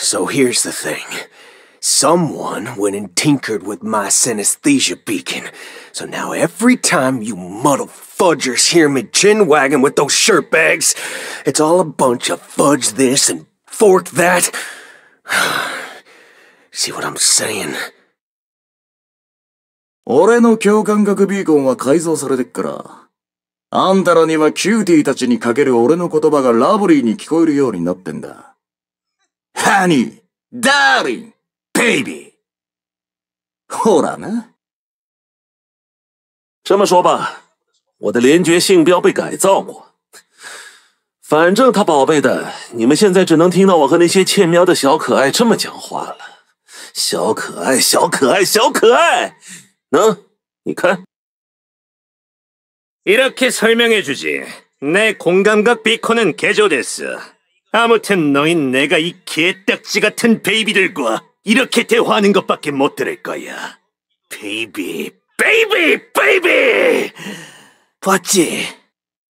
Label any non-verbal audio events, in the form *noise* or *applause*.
So here's the thing. Someone went and tinkered with my synesthesia beacon. So now every time you muddle fudgers hear me chin wagging with those shirtbags, it's all a bunch of fudge this and fork that. *sighs* See what I'm saying? 俺の共感覚ビーコンは改造されてっから。あんたらにはキューティーたちにかける俺の言葉がラブリーに聞こえるようになってんだ。Honey, darling, baby, 这么说吧，我的联觉信标被改造过。反正他宝贝的，你们现在只能听到我和那些欠喵的小可爱这么讲话了。小可爱，小可爱，小可爱。喏，你看。이렇게설명해주지내공감각비개조됐어 아무튼 너인 내가 이 개딱지 같은 베이비들과 이렇게 대화하는 것밖에 못 들을 거야. 베이비, 베이비, 베이비! 봤지?